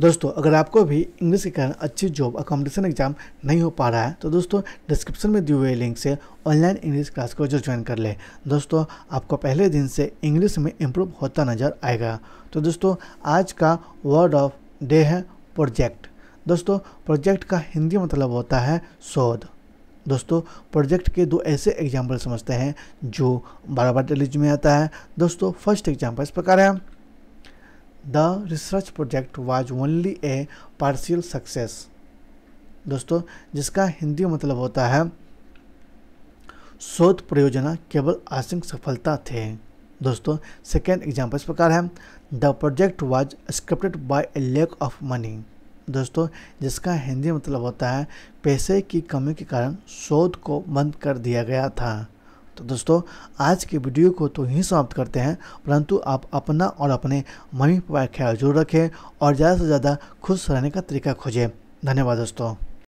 दोस्तों अगर आपको भी इंग्लिश के कारण अच्छी जॉब अकोमोडेशन एग्जाम नहीं हो पा रहा है तो दोस्तों डिस्क्रिप्शन में दिए हुए लिंक से ऑनलाइन इंग्लिश क्लास को जरूर ज्वाइन कर ले दोस्तों आपको पहले दिन से इंग्लिश में इम्प्रूव होता नज़र आएगा तो दोस्तों आज का वर्ड ऑफ डे है प्रोजेक्ट दोस्तों प्रोजेक्ट का हिंदी मतलब होता है शोध दोस्तों प्रोजेक्ट के दो ऐसे एग्जाम्पल समझते हैं जो बार बार टेलीज में आता है दोस्तों फर्स्ट एग्जाम्पल इस प्रकार है the research project was only a partial success दोस्तों जिसका हिंदी मतलब होता है शोध परियोजना केवल आंशिक सफलता थे दोस्तों सेकेंड एग्जाम्पल इस प्रकार है the project was scripted by a lack of money दोस्तों जिसका हिंदी मतलब होता है पैसे की कमी के कारण शोध को बंद कर दिया गया था तो दोस्तों आज के वीडियो को तो यहीं समाप्त करते हैं परंतु आप अपना और अपने मम्मी पापा का ख्याल जरूर रखें और ज़्यादा से ज़्यादा खुश रहने का तरीका खोजें धन्यवाद दोस्तों